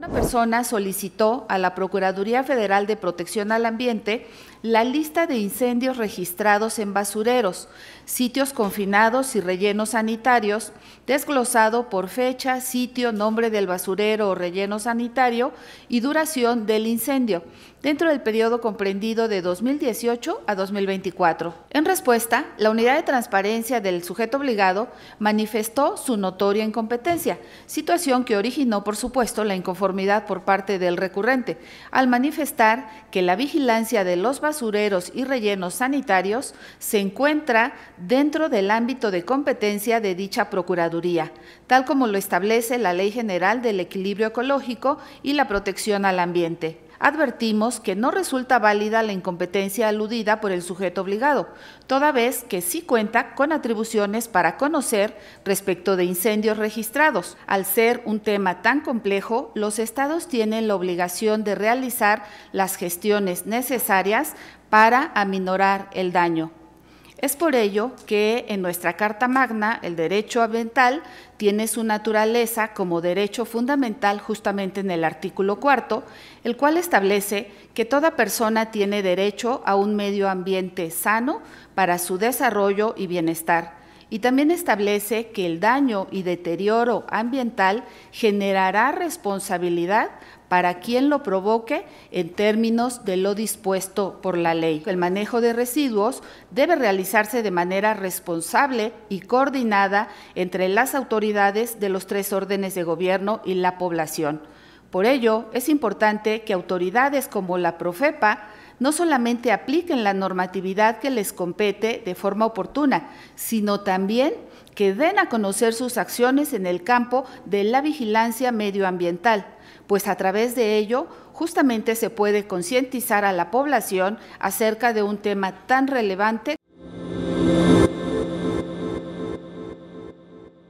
Una persona solicitó a la Procuraduría Federal de Protección al Ambiente la lista de incendios registrados en basureros, sitios confinados y rellenos sanitarios, desglosado por fecha, sitio, nombre del basurero o relleno sanitario y duración del incendio, dentro del periodo comprendido de 2018 a 2024. En respuesta, la Unidad de Transparencia del sujeto obligado manifestó su notoria incompetencia, situación que originó, por supuesto, la inconformidad por parte del recurrente, al manifestar que la vigilancia de los basureros y rellenos sanitarios se encuentra dentro del ámbito de competencia de dicha Procuraduría, tal como lo establece la Ley General del Equilibrio Ecológico y la Protección al Ambiente advertimos que no resulta válida la incompetencia aludida por el sujeto obligado, toda vez que sí cuenta con atribuciones para conocer respecto de incendios registrados. Al ser un tema tan complejo, los estados tienen la obligación de realizar las gestiones necesarias para aminorar el daño. Es por ello que en nuestra Carta Magna el derecho ambiental tiene su naturaleza como derecho fundamental justamente en el artículo cuarto, el cual establece que toda persona tiene derecho a un medio ambiente sano para su desarrollo y bienestar y también establece que el daño y deterioro ambiental generará responsabilidad para quien lo provoque en términos de lo dispuesto por la ley. El manejo de residuos debe realizarse de manera responsable y coordinada entre las autoridades de los tres órdenes de gobierno y la población. Por ello, es importante que autoridades como la Profepa no solamente apliquen la normatividad que les compete de forma oportuna, sino también que den a conocer sus acciones en el campo de la vigilancia medioambiental, pues a través de ello justamente se puede concientizar a la población acerca de un tema tan relevante